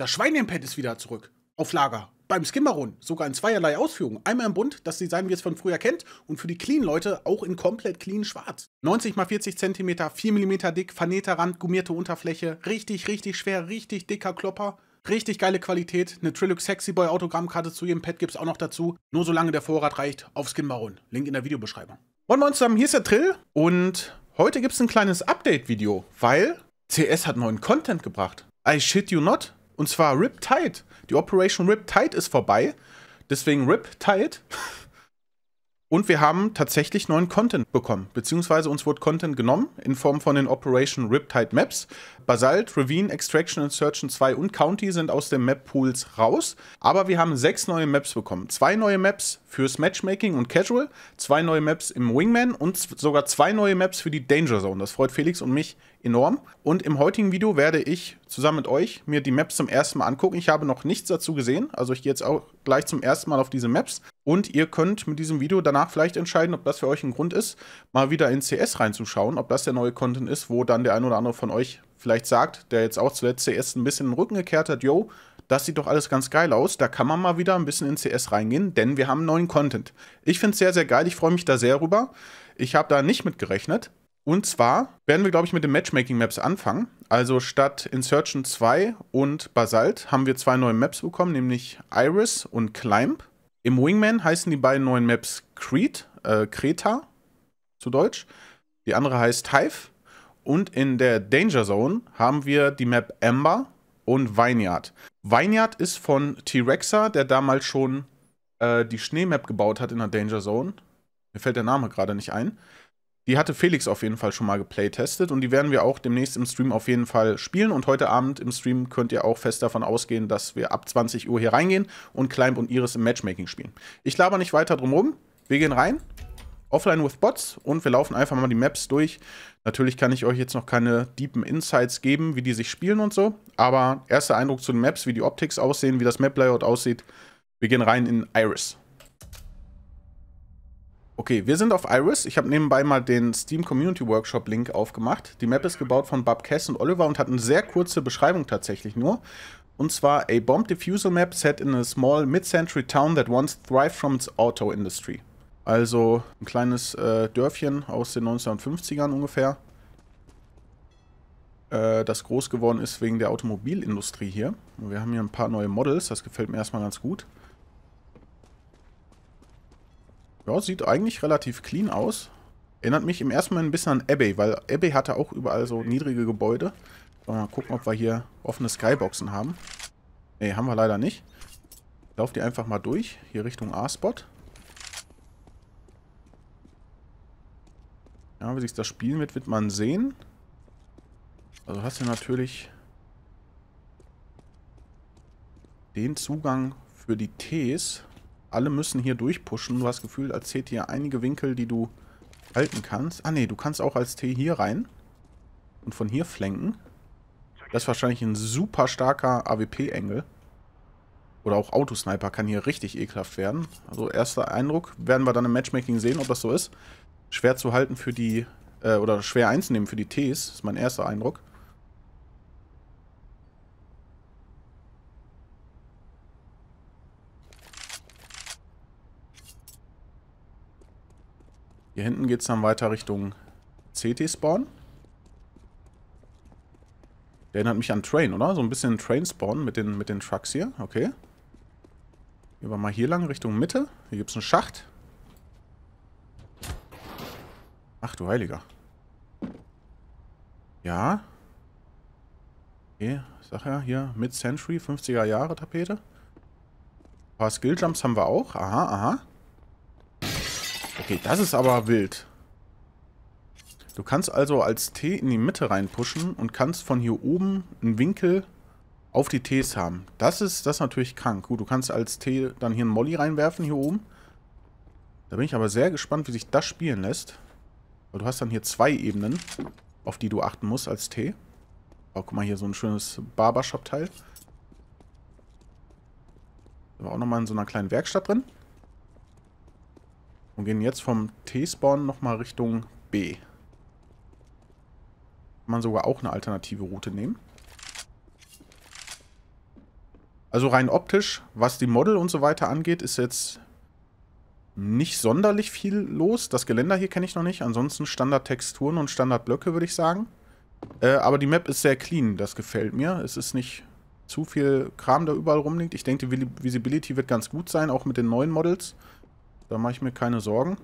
Das Schweinenpad ist wieder zurück. Auf Lager. Beim Skimmeron. Sogar in zweierlei Ausführungen. Einmal im Bund, das Design, wie es von früher kennt. Und für die Clean-Leute auch in komplett clean schwarz. 90 x 40 cm, 4 mm dick, vernähter Rand, gummierte Unterfläche. Richtig, richtig schwer, richtig dicker Klopper. Richtig geile Qualität. Eine Trilux Sexy Boy Autogrammkarte zu jedem Pad gibt es auch noch dazu. Nur solange der Vorrat reicht, auf Skinbaron. Link in der Videobeschreibung. Moin Moin zusammen, hier ist der Trill und heute gibt es ein kleines Update-Video, weil CS hat neuen Content gebracht. I shit you not. Und zwar Riptide. Die Operation Riptide ist vorbei. Deswegen Riptide. Und wir haben tatsächlich neuen Content bekommen, beziehungsweise uns wurde Content genommen in Form von den Operation Riptide Maps. Basalt, Ravine, Extraction, Insertion 2 und County sind aus den Map-Pools raus. Aber wir haben sechs neue Maps bekommen. Zwei neue Maps fürs Matchmaking und Casual, zwei neue Maps im Wingman und sogar zwei neue Maps für die Danger Zone. Das freut Felix und mich enorm. Und im heutigen Video werde ich zusammen mit euch mir die Maps zum ersten Mal angucken. Ich habe noch nichts dazu gesehen, also ich gehe jetzt auch gleich zum ersten Mal auf diese Maps. Und ihr könnt mit diesem Video danach vielleicht entscheiden, ob das für euch ein Grund ist, mal wieder in CS reinzuschauen, ob das der neue Content ist, wo dann der ein oder andere von euch vielleicht sagt, der jetzt auch zuletzt CS ein bisschen den Rücken gekehrt hat, yo, das sieht doch alles ganz geil aus. Da kann man mal wieder ein bisschen in CS reingehen, denn wir haben neuen Content. Ich finde es sehr, sehr geil. Ich freue mich da sehr rüber. Ich habe da nicht mit gerechnet. Und zwar werden wir, glaube ich, mit den Matchmaking-Maps anfangen. Also statt Insurgent 2 und Basalt haben wir zwei neue Maps bekommen, nämlich Iris und Climb. Im Wingman heißen die beiden neuen Maps Crete, äh, Kreta zu Deutsch. Die andere heißt Hive. Und in der Danger Zone haben wir die Map Amber und Vineyard. Vineyard ist von T-Rexa, der damals schon äh, die Schneemap gebaut hat in der Danger Zone. Mir fällt der Name gerade nicht ein. Die hatte Felix auf jeden Fall schon mal geplaytestet und die werden wir auch demnächst im Stream auf jeden Fall spielen. Und heute Abend im Stream könnt ihr auch fest davon ausgehen, dass wir ab 20 Uhr hier reingehen und Climb und Iris im Matchmaking spielen. Ich laber nicht weiter drum rum. Wir gehen rein Offline with Bots und wir laufen einfach mal die Maps durch. Natürlich kann ich euch jetzt noch keine deepen Insights geben, wie die sich spielen und so, aber erster Eindruck zu den Maps, wie die Optics aussehen, wie das Map-Layout aussieht. Wir gehen rein in Iris. Okay, wir sind auf Iris. Ich habe nebenbei mal den Steam Community Workshop Link aufgemacht. Die Map ist gebaut von Bob Cass und Oliver und hat eine sehr kurze Beschreibung tatsächlich nur. Und zwar a bomb diffusal map set in a small mid-century town that once thrived from its auto industry. Also ein kleines äh, Dörfchen aus den 1950ern ungefähr, äh, das groß geworden ist wegen der Automobilindustrie hier. Und wir haben hier ein paar neue Models, das gefällt mir erstmal ganz gut. Ja, sieht eigentlich relativ clean aus. Erinnert mich im ersten Moment ein bisschen an Abbey, weil Abbey hatte auch überall so niedrige Gebäude. Mal gucken, ob wir hier offene Skyboxen haben. Ne, haben wir leider nicht. Lauft die einfach mal durch, hier Richtung A-Spot. Ja, wie sich das spielen wird, wird man sehen. Also hast du natürlich den Zugang für die Ts. Alle müssen hier durchpushen. Du hast gefühlt als T hier einige Winkel, die du halten kannst. Ah ne, du kannst auch als T hier rein. Und von hier flanken. Das ist wahrscheinlich ein super starker AWP-Engel. Oder auch Autosniper kann hier richtig ekelhaft werden. Also erster Eindruck werden wir dann im Matchmaking sehen, ob das so ist. Schwer zu halten für die, äh, oder schwer einzunehmen für die Ts, ist mein erster Eindruck. Hier hinten geht es dann weiter Richtung CT-Spawn. Der erinnert mich an Train, oder? So ein bisschen Train-Spawn mit den, mit den Trucks hier. Okay. Gehen wir mal hier lang Richtung Mitte. Hier gibt es einen Schacht. Ach du Heiliger. Ja. Okay, sag ja, hier Mid-Century, 50er Jahre Tapete. Ein paar Skill-Jumps haben wir auch. Aha, aha. Okay, das ist aber wild. Du kannst also als T in die Mitte reinpushen und kannst von hier oben einen Winkel auf die Ts haben. Das ist das ist natürlich krank. Gut, du kannst als T dann hier einen Molly reinwerfen, hier oben. Da bin ich aber sehr gespannt, wie sich das spielen lässt du hast dann hier zwei Ebenen, auf die du achten musst als T. Oh, guck mal, hier so ein schönes Barbershop-Teil. Sind wir auch nochmal in so einer kleinen Werkstatt drin. Und gehen jetzt vom T-Spawn nochmal Richtung B. Kann man sogar auch eine alternative Route nehmen. Also rein optisch, was die Model und so weiter angeht, ist jetzt nicht sonderlich viel los. Das Geländer hier kenne ich noch nicht. Ansonsten Standardtexturen und Standardblöcke, würde ich sagen. Äh, aber die Map ist sehr clean. Das gefällt mir. Es ist nicht zu viel Kram da überall rumliegt. Ich denke, die Visibility wird ganz gut sein, auch mit den neuen Models. Da mache ich mir keine Sorgen.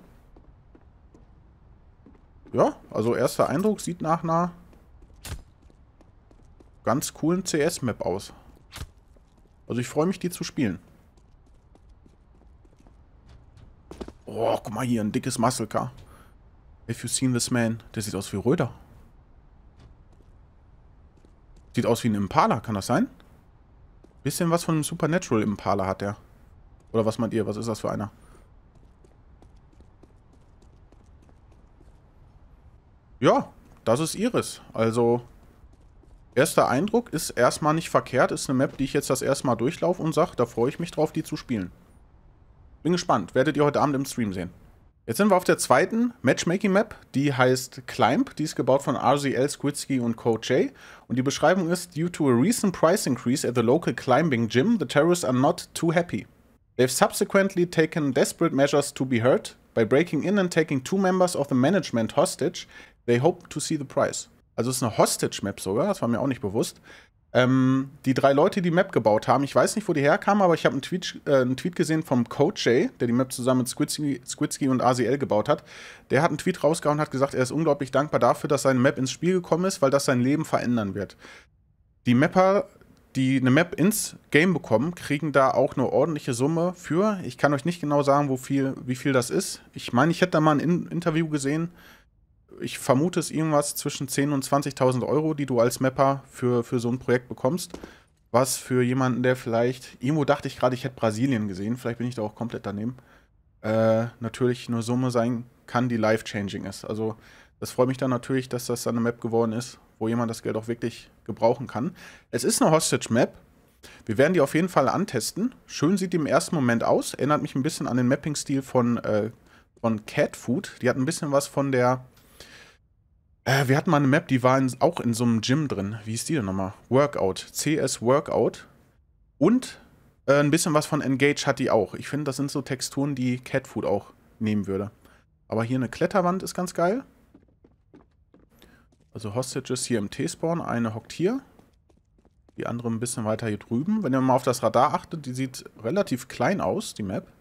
Ja, also erster Eindruck sieht nach einer ganz coolen CS-Map aus. Also ich freue mich, die zu spielen. Oh, guck mal hier, ein dickes Muscle-Car. Have you seen this man? Der sieht aus wie Röder. Sieht aus wie ein Impala, kann das sein? Bisschen was von einem Supernatural Impala hat der. Oder was meint ihr? Was ist das für einer? Ja, das ist Iris. Also, erster Eindruck ist erstmal nicht verkehrt. Ist eine Map, die ich jetzt das erste Mal durchlaufe und sage, da freue ich mich drauf, die zu spielen. Bin gespannt. Werdet ihr heute Abend im Stream sehen. Jetzt sind wir auf der zweiten Matchmaking-Map. Die heißt Climb. Die ist gebaut von RZL, Squidski und Coach J. Und die Beschreibung ist: Due to a recent price increase at the local climbing gym, the terrorists are not too happy. They've subsequently taken desperate measures to be heard. By breaking in and taking two members of the management hostage, they hope to see the price. Also es ist eine Hostage-Map sogar, das war mir auch nicht bewusst. Ähm, die drei Leute, die Map gebaut haben, ich weiß nicht, wo die herkamen, aber ich habe einen, Tweet, äh, einen Tweet gesehen vom Coach Jay, der die Map zusammen mit Squidsky, Squidsky und ACL gebaut hat. Der hat einen Tweet rausgehauen und hat gesagt, er ist unglaublich dankbar dafür, dass seine Map ins Spiel gekommen ist, weil das sein Leben verändern wird. Die Mapper die eine Map ins Game bekommen, kriegen da auch eine ordentliche Summe für. Ich kann euch nicht genau sagen, wo viel, wie viel das ist. Ich meine, ich hätte da mal ein Interview gesehen ich vermute es irgendwas zwischen 10.000 und 20.000 Euro, die du als Mapper für, für so ein Projekt bekommst. Was für jemanden, der vielleicht, irgendwo dachte ich gerade, ich hätte Brasilien gesehen, vielleicht bin ich da auch komplett daneben, äh, natürlich eine Summe sein kann, die life-changing ist. Also das freut mich dann natürlich, dass das dann eine Map geworden ist, wo jemand das Geld auch wirklich gebrauchen kann. Es ist eine Hostage-Map. Wir werden die auf jeden Fall antesten. Schön sieht die im ersten Moment aus. Erinnert mich ein bisschen an den Mapping-Stil von, äh, von Cat Food. Die hat ein bisschen was von der äh, wir hatten mal eine Map, die war in, auch in so einem Gym drin. Wie ist die denn nochmal? Workout. CS Workout. Und äh, ein bisschen was von Engage hat die auch. Ich finde, das sind so Texturen, die Catfood auch nehmen würde. Aber hier eine Kletterwand ist ganz geil. Also Hostages hier im T-Spawn. Eine hockt hier. Die andere ein bisschen weiter hier drüben. Wenn ihr mal auf das Radar achtet, die sieht relativ klein aus, die Map.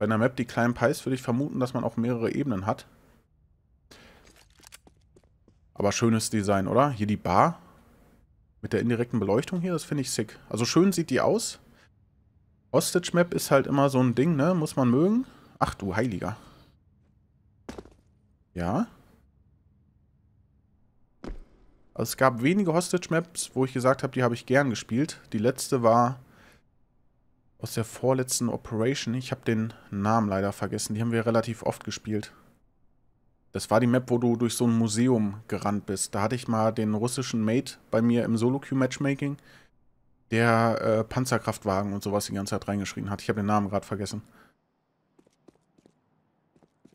Bei einer Map, die klein peist, würde ich vermuten, dass man auch mehrere Ebenen hat. Aber schönes Design, oder? Hier die Bar. Mit der indirekten Beleuchtung hier, das finde ich sick. Also schön sieht die aus. Hostage Map ist halt immer so ein Ding, ne? Muss man mögen. Ach du Heiliger. Ja. Also es gab wenige Hostage Maps, wo ich gesagt habe, die habe ich gern gespielt. Die letzte war aus der vorletzten Operation. Ich habe den Namen leider vergessen. Die haben wir relativ oft gespielt. Das war die Map, wo du durch so ein Museum gerannt bist. Da hatte ich mal den russischen Mate bei mir im solo q matchmaking der äh, Panzerkraftwagen und sowas die ganze Zeit reingeschrien hat. Ich habe den Namen gerade vergessen.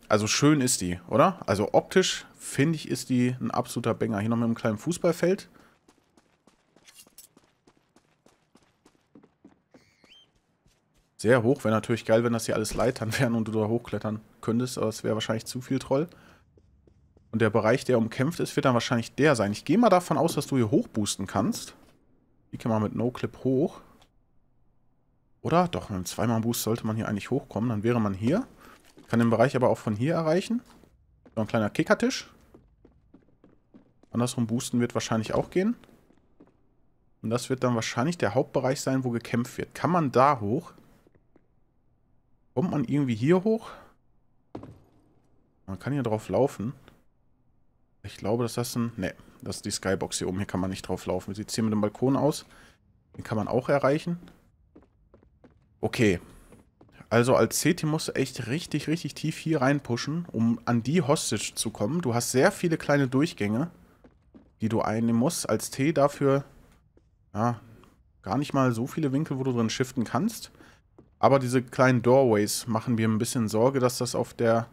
Also schön ist die, oder? Also optisch, finde ich, ist die ein absoluter Banger. Hier noch mit einem kleinen Fußballfeld. Sehr hoch. Wäre natürlich geil, wenn das hier alles Leitern wären und du da hochklettern könntest, aber es wäre wahrscheinlich zu viel Troll. Und der Bereich, der umkämpft ist, wird dann wahrscheinlich der sein. Ich gehe mal davon aus, dass du hier hochboosten kannst. Ich gehe mal mit No-Clip hoch. Oder? Doch, mit einem zweimal Boost sollte man hier eigentlich hochkommen. Dann wäre man hier. Kann den Bereich aber auch von hier erreichen. So ein kleiner Kickertisch. Andersrum boosten wird wahrscheinlich auch gehen. Und das wird dann wahrscheinlich der Hauptbereich sein, wo gekämpft wird. Kann man da hoch? Kommt man irgendwie hier hoch? Man kann hier drauf laufen. Ich glaube, dass das ein... Ne, das ist die Skybox hier oben. Hier kann man nicht drauf laufen. Wie sieht es hier mit dem Balkon aus? Den kann man auch erreichen. Okay. Also als CT musst du echt richtig, richtig tief hier reinpushen, um an die Hostage zu kommen. Du hast sehr viele kleine Durchgänge, die du einnehmen musst. Als T dafür ja, gar nicht mal so viele Winkel, wo du drin shiften kannst. Aber diese kleinen Doorways machen mir ein bisschen Sorge, dass das auf der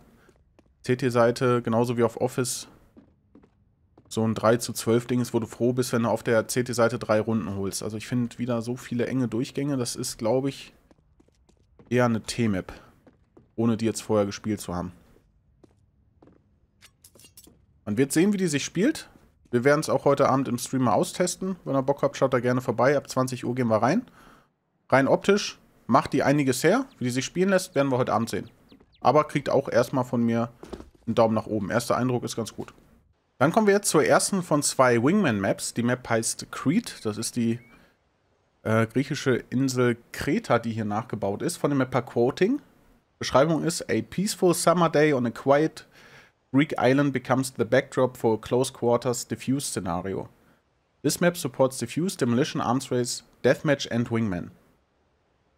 CT-Seite genauso wie auf Office so ein 3 zu 12 Ding ist, wo du froh bist, wenn du auf der CT-Seite drei Runden holst. Also ich finde wieder so viele enge Durchgänge, das ist, glaube ich, eher eine T-Map. Ohne die jetzt vorher gespielt zu haben. Man wird sehen, wie die sich spielt. Wir werden es auch heute Abend im Streamer austesten. Wenn ihr Bock habt, schaut da gerne vorbei. Ab 20 Uhr gehen wir rein. Rein optisch macht die einiges her. Wie die sich spielen lässt, werden wir heute Abend sehen. Aber kriegt auch erstmal von mir einen Daumen nach oben. Erster Eindruck ist ganz gut. Dann kommen wir jetzt zur ersten von zwei Wingman-Maps. Die Map heißt Crete. Das ist die äh, griechische Insel Kreta, die hier nachgebaut ist, von dem Mapper Quoting. Beschreibung ist: A peaceful summer day on a quiet Greek island becomes the backdrop for a close quarters diffuse scenario. This map supports diffuse, demolition, arms race, deathmatch and wingman.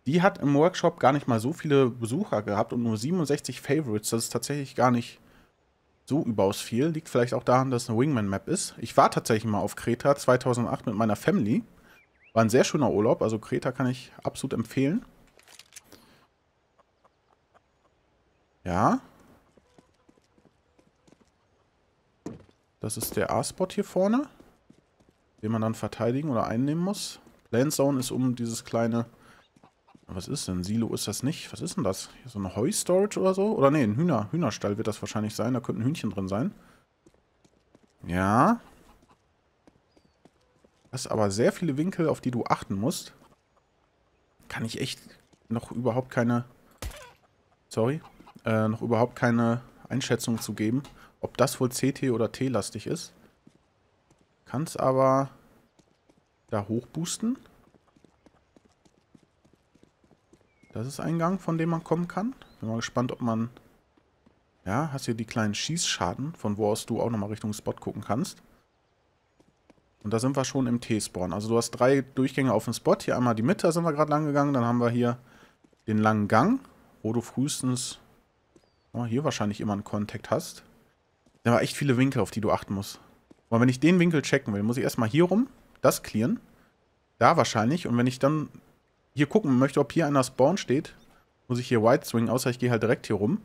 Die hat im Workshop gar nicht mal so viele Besucher gehabt und nur 67 Favorites. Das ist tatsächlich gar nicht so überaus viel. Liegt vielleicht auch daran, dass es eine Wingman-Map ist. Ich war tatsächlich mal auf Kreta 2008 mit meiner Family. War ein sehr schöner Urlaub, also Kreta kann ich absolut empfehlen. Ja. Das ist der A-Spot hier vorne, den man dann verteidigen oder einnehmen muss. Landzone ist um dieses kleine was ist denn? Silo ist das nicht. Was ist denn das? Hier so eine Heu-Storage oder so? Oder nee, ein Hühner. Hühnerstall wird das wahrscheinlich sein. Da könnte ein Hühnchen drin sein. Ja. Das ist aber sehr viele Winkel, auf die du achten musst. Kann ich echt noch überhaupt keine... Sorry. Äh, noch überhaupt keine Einschätzung zu geben, ob das wohl CT oder T-lastig ist. Kann es aber da hochboosten. boosten. Das ist ein Gang, von dem man kommen kann. Bin mal gespannt, ob man... Ja, hast hier die kleinen Schießschaden, von wo aus du auch nochmal Richtung Spot gucken kannst. Und da sind wir schon im T-Spawn. Also du hast drei Durchgänge auf dem Spot. Hier einmal die Mitte, da sind wir gerade lang gegangen. Dann haben wir hier den langen Gang, wo du frühestens oh, hier wahrscheinlich immer einen Kontakt hast. Da war echt viele Winkel, auf die du achten musst. Aber wenn ich den Winkel checken will, muss ich erstmal hier rum, das clearen. Da wahrscheinlich. Und wenn ich dann hier gucken möchte, ob hier einer Spawn steht, muss ich hier White Swing, außer ich gehe halt direkt hier rum.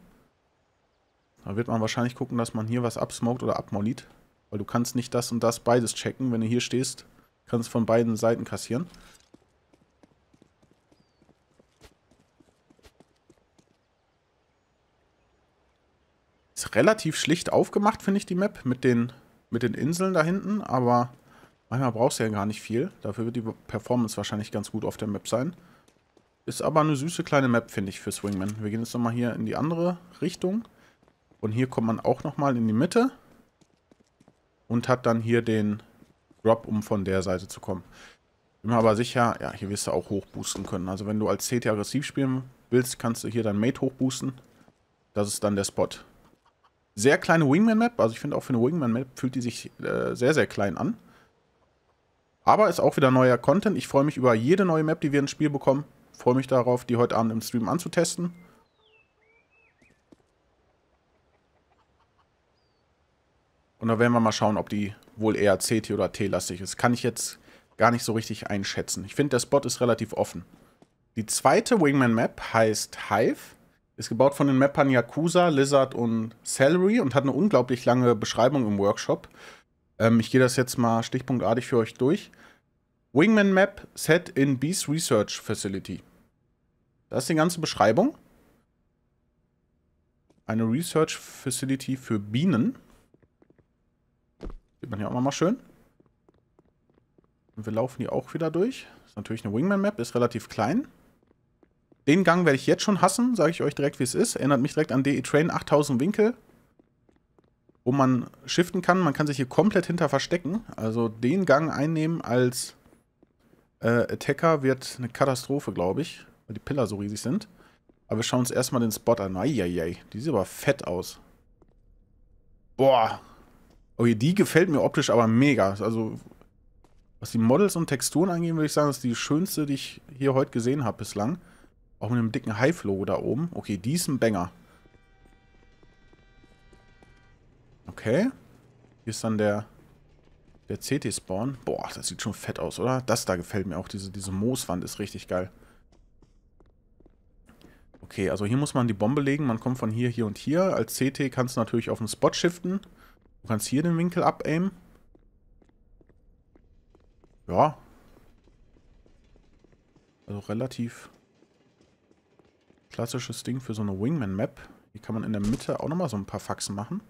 Da wird man wahrscheinlich gucken, dass man hier was absmoked oder abmolliert. Weil du kannst nicht das und das beides checken. Wenn du hier stehst, kannst du von beiden Seiten kassieren. Ist relativ schlicht aufgemacht, finde ich, die Map. Mit den, mit den Inseln da hinten. Aber Manchmal brauchst du ja gar nicht viel. Dafür wird die Performance wahrscheinlich ganz gut auf der Map sein. Ist aber eine süße kleine Map, finde ich, für Swingman. Wir gehen jetzt nochmal hier in die andere Richtung. Und hier kommt man auch nochmal in die Mitte. Und hat dann hier den Drop, um von der Seite zu kommen. Bin mir aber sicher, ja, hier wirst du auch hochboosten können. Also wenn du als CT aggressiv spielen willst, kannst du hier dein Mate hochboosten. Das ist dann der Spot. Sehr kleine Wingman-Map. Also ich finde auch für eine Wingman-Map fühlt die sich äh, sehr, sehr klein an. Aber ist auch wieder neuer Content. Ich freue mich über jede neue Map, die wir ins Spiel bekommen. Freue mich darauf, die heute Abend im Stream anzutesten. Und da werden wir mal schauen, ob die wohl eher CT oder T-lastig ist. Kann ich jetzt gar nicht so richtig einschätzen. Ich finde, der Spot ist relativ offen. Die zweite Wingman-Map heißt Hive. Ist gebaut von den Mappern Yakuza, Lizard und Celery und hat eine unglaublich lange Beschreibung im Workshop. Ähm, ich gehe das jetzt mal stichpunktartig für euch durch. Wingman Map Set in Beast Research Facility. Das ist die ganze Beschreibung. Eine Research Facility für Bienen. Sieht man hier auch nochmal schön. Und wir laufen hier auch wieder durch. Ist natürlich eine Wingman-Map, ist relativ klein. Den Gang werde ich jetzt schon hassen, sage ich euch direkt, wie es ist. Erinnert mich direkt an DE Train 8000 Winkel wo man shiften kann. Man kann sich hier komplett hinter verstecken. Also den Gang einnehmen als äh, Attacker wird eine Katastrophe, glaube ich. Weil die Pillar so riesig sind. Aber wir schauen uns erstmal den Spot an. Eieiei, die sieht aber fett aus. Boah. Okay, oh, die gefällt mir optisch aber mega. Also, was die Models und Texturen angeht, würde ich sagen, ist die schönste, die ich hier heute gesehen habe bislang. Auch mit dem dicken Hive-Logo da oben. Okay, die ist ein Banger. Okay. Hier ist dann der, der CT-Spawn. Boah, das sieht schon fett aus, oder? Das da gefällt mir auch. Diese, diese Mooswand ist richtig geil. Okay, also hier muss man die Bombe legen. Man kommt von hier, hier und hier. Als CT kannst du natürlich auf den Spot shiften. Du kannst hier den Winkel abaimen. Ja. Also relativ klassisches Ding für so eine Wingman-Map. Hier kann man in der Mitte auch nochmal so ein paar Faxen machen.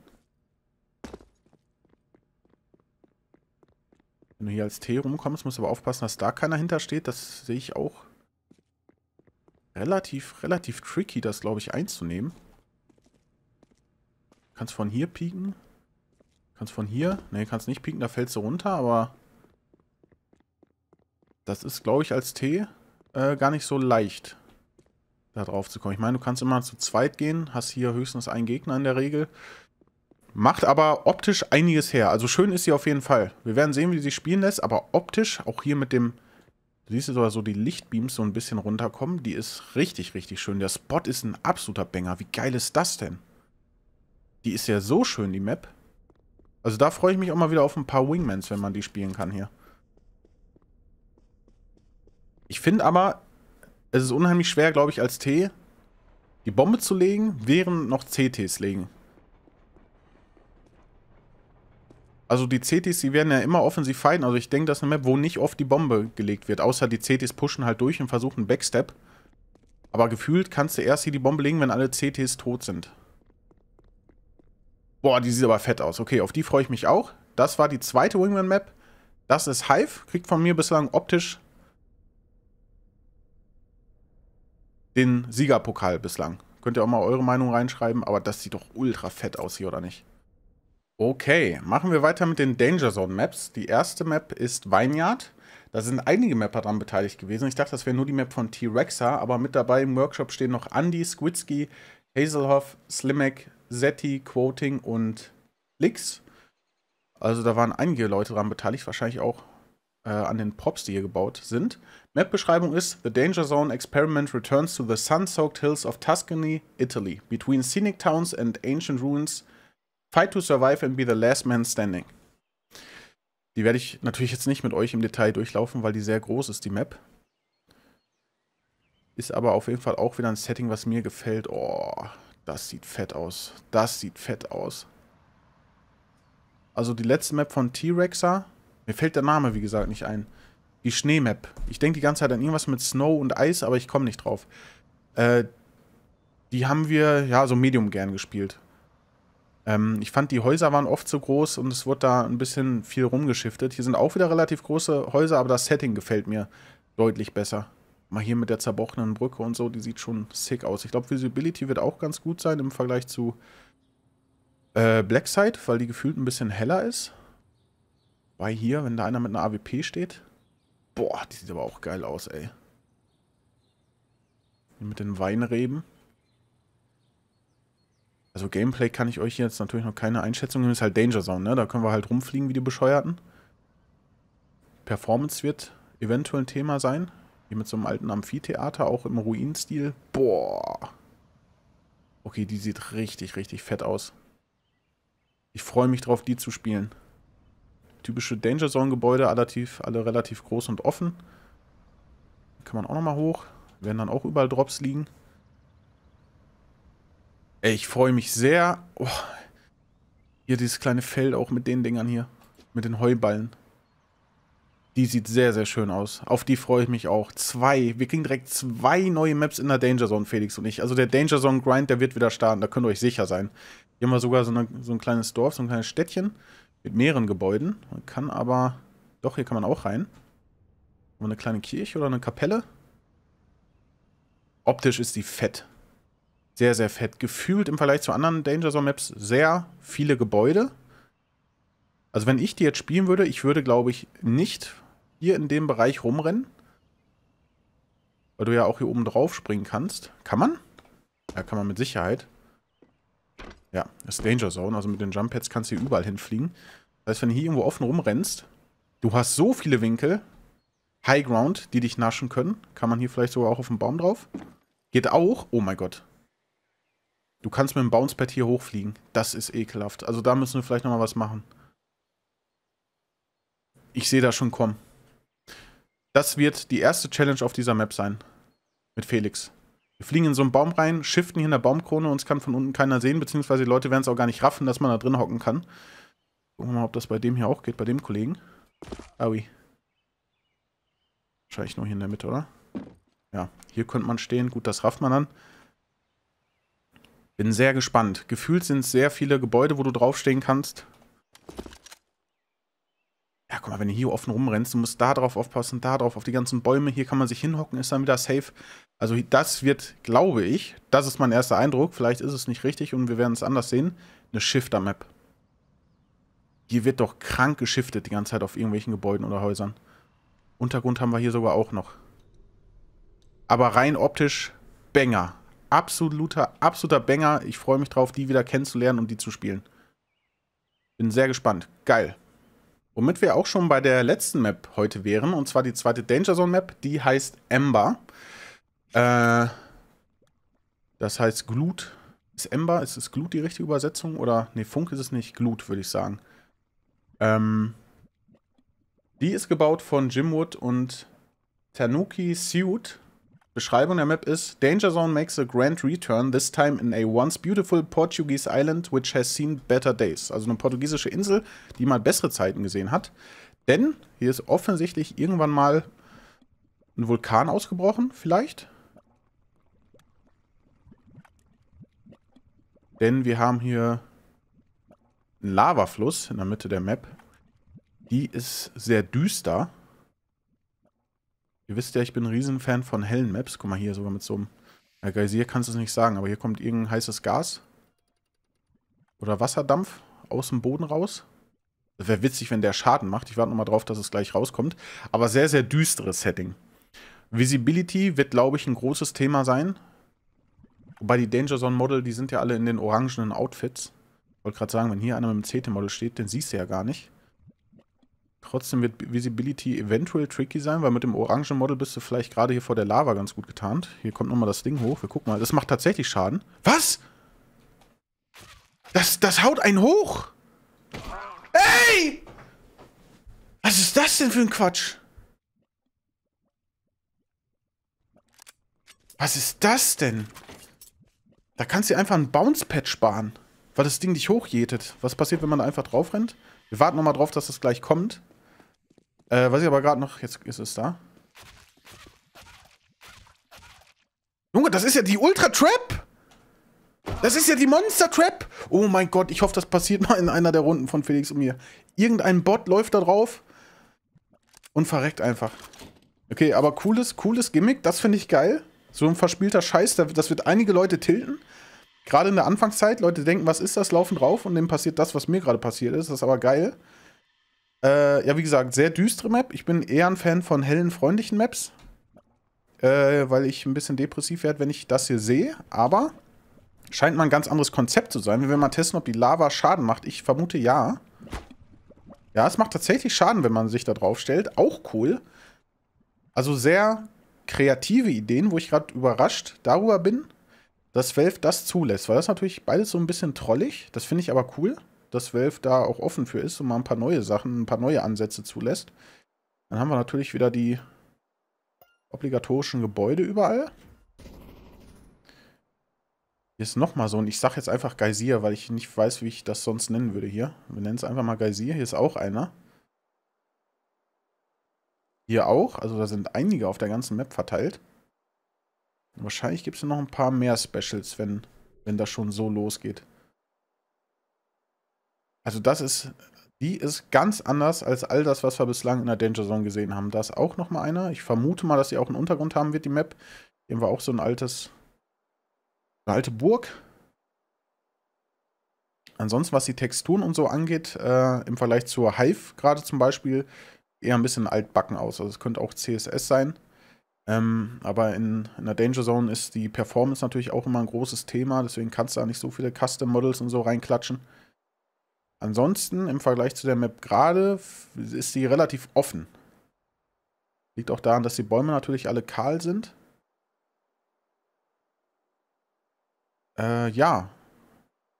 Wenn du hier als T rumkommst, musst du aber aufpassen, dass da keiner hintersteht. Das sehe ich auch relativ, relativ tricky, das, glaube ich, einzunehmen. Kannst von hier pieken. Kannst von hier. Ne, kannst nicht pieken, da fällst du runter, aber... Das ist, glaube ich, als T äh, gar nicht so leicht, da drauf zu kommen. Ich meine, du kannst immer zu zweit gehen, hast hier höchstens einen Gegner in der Regel. Macht aber optisch einiges her. Also schön ist sie auf jeden Fall. Wir werden sehen, wie sie spielen lässt, aber optisch, auch hier mit dem, siehst du sogar so die Lichtbeams so ein bisschen runterkommen, die ist richtig, richtig schön. Der Spot ist ein absoluter Banger. Wie geil ist das denn? Die ist ja so schön, die Map. Also da freue ich mich auch mal wieder auf ein paar Wingmans, wenn man die spielen kann hier. Ich finde aber, es ist unheimlich schwer, glaube ich, als T die Bombe zu legen, während noch CTs legen. Also die CTs, die werden ja immer offensiv fighten. Also ich denke, das ist eine Map, wo nicht oft die Bombe gelegt wird. Außer die CTs pushen halt durch und versuchen Backstep. Aber gefühlt kannst du erst hier die Bombe legen, wenn alle CTs tot sind. Boah, die sieht aber fett aus. Okay, auf die freue ich mich auch. Das war die zweite Wingman-Map. Das ist Hive. Kriegt von mir bislang optisch den Siegerpokal bislang. Könnt ihr auch mal eure Meinung reinschreiben. Aber das sieht doch ultra fett aus hier, oder nicht? Okay, machen wir weiter mit den Danger Zone Maps. Die erste Map ist Vineyard. Da sind einige Mapper dran beteiligt gewesen. Ich dachte, das wäre nur die Map von T-Rexa, aber mit dabei im Workshop stehen noch Andy, Squidski, Hazelhoff, Slimek, Setti, Quoting und Lix. Also da waren einige Leute dran beteiligt, wahrscheinlich auch äh, an den Props, die hier gebaut sind. Map-Beschreibung ist: The Danger Zone Experiment returns to the sun-soaked hills of Tuscany, Italy, between scenic towns and ancient ruins. Fight to Survive and Be the Last Man Standing. Die werde ich natürlich jetzt nicht mit euch im Detail durchlaufen, weil die sehr groß ist, die Map. Ist aber auf jeden Fall auch wieder ein Setting, was mir gefällt. Oh, das sieht fett aus. Das sieht fett aus. Also die letzte Map von T-Rexer. Mir fällt der Name, wie gesagt, nicht ein. Die Schneemap. Ich denke die ganze Zeit an irgendwas mit Snow und Eis, aber ich komme nicht drauf. Äh, die haben wir, ja, so medium gern gespielt. Ähm, ich fand, die Häuser waren oft zu groß und es wurde da ein bisschen viel rumgeschiftet. Hier sind auch wieder relativ große Häuser, aber das Setting gefällt mir deutlich besser. Mal hier mit der zerbrochenen Brücke und so, die sieht schon sick aus. Ich glaube, Visibility wird auch ganz gut sein im Vergleich zu äh, Blackside, weil die gefühlt ein bisschen heller ist. Weil hier, wenn da einer mit einer AWP steht. Boah, die sieht aber auch geil aus, ey. Hier mit den Weinreben. Also Gameplay kann ich euch jetzt natürlich noch keine Einschätzung geben. Ist halt Danger Zone, ne? Da können wir halt rumfliegen wie die Bescheuerten. Performance wird eventuell ein Thema sein. Hier mit so einem alten Amphitheater, auch im Ruinstil. Boah. Okay, die sieht richtig, richtig fett aus. Ich freue mich drauf, die zu spielen. Typische Danger Zone Gebäude, relativ, alle relativ groß und offen. Kann man auch nochmal hoch. Werden dann auch überall Drops liegen. Ey, ich freue mich sehr. Oh. Hier dieses kleine Feld auch mit den Dingern hier. Mit den Heuballen. Die sieht sehr, sehr schön aus. Auf die freue ich mich auch. Zwei. Wir kriegen direkt zwei neue Maps in der Danger Zone, Felix und ich. Also der Danger Zone Grind, der wird wieder starten. Da könnt ihr euch sicher sein. Hier haben wir sogar so, eine, so ein kleines Dorf, so ein kleines Städtchen. Mit mehreren Gebäuden. Man kann aber... Doch, hier kann man auch rein. Haben wir eine kleine Kirche oder eine Kapelle? Optisch ist die fett sehr, sehr fett. Gefühlt im Vergleich zu anderen Danger Zone Maps sehr viele Gebäude. Also wenn ich die jetzt spielen würde, ich würde, glaube ich, nicht hier in dem Bereich rumrennen. Weil du ja auch hier oben drauf springen kannst. Kann man? Ja, kann man mit Sicherheit. Ja, ist Danger Zone. Also mit den Jump Pads kannst du hier überall hinfliegen. Das heißt, wenn du hier irgendwo offen rumrennst, du hast so viele Winkel, High Ground, die dich naschen können. Kann man hier vielleicht sogar auch auf den Baum drauf? Geht auch. Oh mein Gott. Du kannst mit dem Bouncepad hier hochfliegen. Das ist ekelhaft. Also da müssen wir vielleicht nochmal was machen. Ich sehe da schon kommen. Das wird die erste Challenge auf dieser Map sein. Mit Felix. Wir fliegen in so einen Baum rein, shiften hier in der Baumkrone, uns kann von unten keiner sehen, beziehungsweise die Leute werden es auch gar nicht raffen, dass man da drin hocken kann. Gucken wir mal, ob das bei dem hier auch geht, bei dem Kollegen. Aui. Wahrscheinlich nur hier in der Mitte, oder? Ja, hier könnte man stehen. Gut, das rafft man dann. Bin sehr gespannt. Gefühlt sind es sehr viele Gebäude, wo du draufstehen kannst. Ja, guck mal, wenn du hier offen rumrennst, du musst da drauf aufpassen, da drauf, auf die ganzen Bäume. Hier kann man sich hinhocken, ist dann wieder safe. Also das wird, glaube ich, das ist mein erster Eindruck. Vielleicht ist es nicht richtig und wir werden es anders sehen. Eine Shifter-Map. Hier wird doch krank geschiftet die ganze Zeit auf irgendwelchen Gebäuden oder Häusern. Untergrund haben wir hier sogar auch noch. Aber rein optisch, Banger absoluter, absoluter Banger. Ich freue mich drauf, die wieder kennenzulernen und die zu spielen. Bin sehr gespannt. Geil. Womit wir auch schon bei der letzten Map heute wären, und zwar die zweite Danger Zone Map, die heißt Ember. Äh, das heißt Glut. Ist Ember, ist es Glut die richtige Übersetzung? Oder, nee, Funk ist es nicht. Glut, würde ich sagen. Ähm, die ist gebaut von Jim Wood und Tanuki Suit. Beschreibung der Map ist: Danger Zone makes a grand return, this time in a once beautiful Portuguese island which has seen better days. Also eine portugiesische Insel, die mal bessere Zeiten gesehen hat. Denn hier ist offensichtlich irgendwann mal ein Vulkan ausgebrochen, vielleicht. Denn wir haben hier einen Lavafluss in der Mitte der Map. Die ist sehr düster. Ihr wisst ja, ich bin ein Riesenfan von hellen Maps. Guck mal hier, sogar mit so einem äh, Geysir kannst du es nicht sagen, aber hier kommt irgendein heißes Gas oder Wasserdampf aus dem Boden raus. wäre witzig, wenn der Schaden macht. Ich warte nochmal drauf, dass es gleich rauskommt. Aber sehr, sehr düsteres Setting. Visibility wird, glaube ich, ein großes Thema sein. Wobei die Danger Zone Model, die sind ja alle in den orangenen Outfits. Ich wollte gerade sagen, wenn hier einer mit dem CT-Model steht, den siehst du ja gar nicht. Trotzdem wird Visibility eventuell tricky sein, weil mit dem orangen Model bist du vielleicht gerade hier vor der Lava ganz gut getarnt. Hier kommt nochmal das Ding hoch. Wir gucken mal. Das macht tatsächlich Schaden. Was? Das, das haut einen hoch. Ey! Was ist das denn für ein Quatsch? Was ist das denn? Da kannst du einfach ein Bounce-Pad sparen, weil das Ding dich hochjätet. Was passiert, wenn man da einfach drauf rennt? Wir warten nochmal drauf, dass das gleich kommt. Äh, was ich aber gerade noch... Jetzt ist es da. Junge, das ist ja die Ultra-Trap! Das ist ja die Monster-Trap! Oh mein Gott, ich hoffe, das passiert mal in einer der Runden von Felix und mir. Irgendein Bot läuft da drauf und verreckt einfach. Okay, aber cooles, cooles Gimmick, das finde ich geil. So ein verspielter Scheiß, das wird einige Leute tilten. Gerade in der Anfangszeit, Leute denken, was ist das, laufen drauf und dem passiert das, was mir gerade passiert ist. Das ist aber geil. Äh, ja, wie gesagt, sehr düstere Map. Ich bin eher ein Fan von hellen, freundlichen Maps. Äh, weil ich ein bisschen depressiv werde, wenn ich das hier sehe. Aber scheint mal ein ganz anderes Konzept zu sein. Wir werden mal testen, ob die Lava Schaden macht. Ich vermute ja. Ja, es macht tatsächlich Schaden, wenn man sich da drauf stellt. Auch cool. Also sehr kreative Ideen, wo ich gerade überrascht darüber bin, dass Valve das zulässt. Weil das natürlich beides so ein bisschen trollig. Das finde ich aber cool dass Valve da auch offen für ist und mal ein paar neue Sachen, ein paar neue Ansätze zulässt. Dann haben wir natürlich wieder die obligatorischen Gebäude überall. Hier ist nochmal so, und ich sage jetzt einfach Geysir, weil ich nicht weiß, wie ich das sonst nennen würde hier. Wir nennen es einfach mal Geysir, hier ist auch einer. Hier auch, also da sind einige auf der ganzen Map verteilt. wahrscheinlich gibt es noch ein paar mehr Specials, wenn, wenn das schon so losgeht. Also das ist, die ist ganz anders als all das, was wir bislang in der Danger Zone gesehen haben. Da ist auch nochmal einer. Ich vermute mal, dass sie auch einen Untergrund haben wird, die Map. Hier haben wir auch so ein altes, eine alte Burg. Ansonsten, was die Texturen und so angeht, äh, im Vergleich zur Hive gerade zum Beispiel, eher ein bisschen altbacken aus. Also es könnte auch CSS sein. Ähm, aber in, in der Danger Zone ist die Performance natürlich auch immer ein großes Thema. Deswegen kannst du da nicht so viele Custom Models und so reinklatschen. Ansonsten im Vergleich zu der Map gerade ist sie relativ offen. Liegt auch daran, dass die Bäume natürlich alle kahl sind. Äh, ja.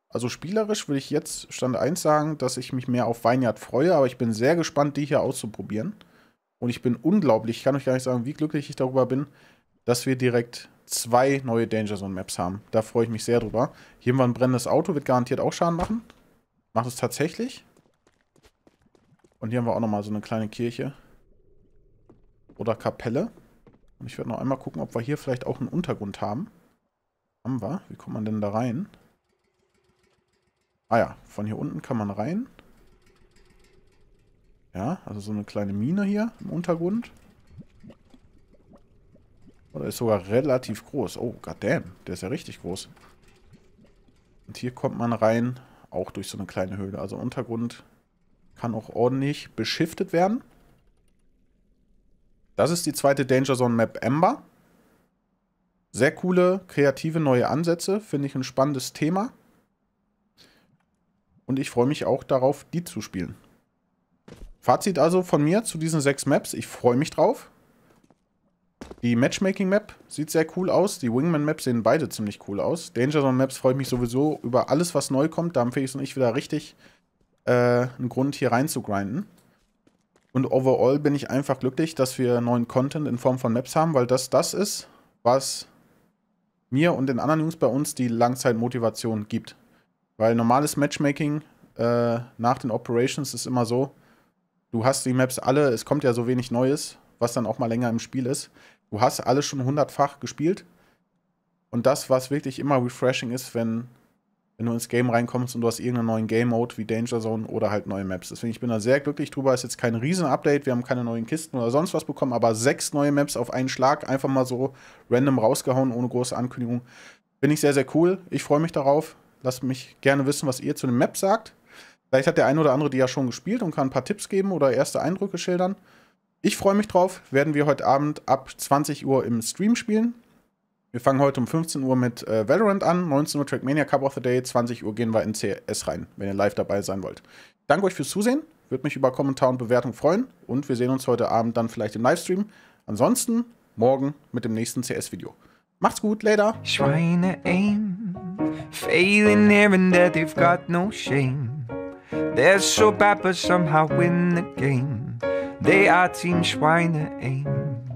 Also spielerisch würde ich jetzt Stand 1 sagen, dass ich mich mehr auf Vineyard freue, aber ich bin sehr gespannt, die hier auszuprobieren. Und ich bin unglaublich, ich kann euch gar nicht sagen, wie glücklich ich darüber bin, dass wir direkt zwei neue Danger Zone Maps haben. Da freue ich mich sehr drüber. Hier war ein brennendes Auto, wird garantiert auch Schaden machen. Macht es tatsächlich. Und hier haben wir auch nochmal so eine kleine Kirche. Oder Kapelle. Und ich werde noch einmal gucken, ob wir hier vielleicht auch einen Untergrund haben. Haben wir. Wie kommt man denn da rein? Ah ja, von hier unten kann man rein. Ja, also so eine kleine Mine hier im Untergrund. Oder oh, ist sogar relativ groß. Oh, goddamn. Der ist ja richtig groß. Und hier kommt man rein auch durch so eine kleine Höhle. Also Untergrund kann auch ordentlich beschiftet werden. Das ist die zweite Danger Zone Map Ember. Sehr coole, kreative neue Ansätze. Finde ich ein spannendes Thema. Und ich freue mich auch darauf, die zu spielen. Fazit also von mir zu diesen sechs Maps. Ich freue mich drauf. Die Matchmaking-Map sieht sehr cool aus. Die Wingman-Maps sehen beide ziemlich cool aus. Danger Zone-Maps freue ich mich sowieso über alles, was neu kommt. Da haben Felix und ich wieder richtig äh, einen Grund, hier rein zu grinden. Und overall bin ich einfach glücklich, dass wir neuen Content in Form von Maps haben, weil das das ist, was mir und den anderen Jungs bei uns die Langzeitmotivation gibt. Weil normales Matchmaking äh, nach den Operations ist immer so, du hast die Maps alle, es kommt ja so wenig Neues, was dann auch mal länger im Spiel ist. Du hast alles schon hundertfach gespielt. Und das, was wirklich immer refreshing ist, wenn, wenn du ins Game reinkommst und du hast irgendeinen neuen Game-Mode wie Danger Zone oder halt neue Maps. Deswegen, ich bin da sehr glücklich drüber. Ist jetzt kein Riesen-Update, wir haben keine neuen Kisten oder sonst was bekommen, aber sechs neue Maps auf einen Schlag, einfach mal so random rausgehauen, ohne große Ankündigung. Finde ich sehr, sehr cool. Ich freue mich darauf. Lasst mich gerne wissen, was ihr zu den Maps sagt. Vielleicht hat der eine oder andere die ja schon gespielt und kann ein paar Tipps geben oder erste Eindrücke schildern. Ich freue mich drauf, werden wir heute Abend ab 20 Uhr im Stream spielen. Wir fangen heute um 15 Uhr mit äh, Valorant an, 19 Uhr Trackmania Cup of the Day, 20 Uhr gehen wir in CS rein, wenn ihr live dabei sein wollt. danke euch fürs Zusehen, würde mich über Kommentar und Bewertung freuen und wir sehen uns heute Abend dann vielleicht im Livestream. Ansonsten morgen mit dem nächsten CS-Video. Macht's gut, later! Schweine aim, Failing hearing that they've got no shame. They're so bad, but somehow win the game. They are Team Schweine aim. Eh?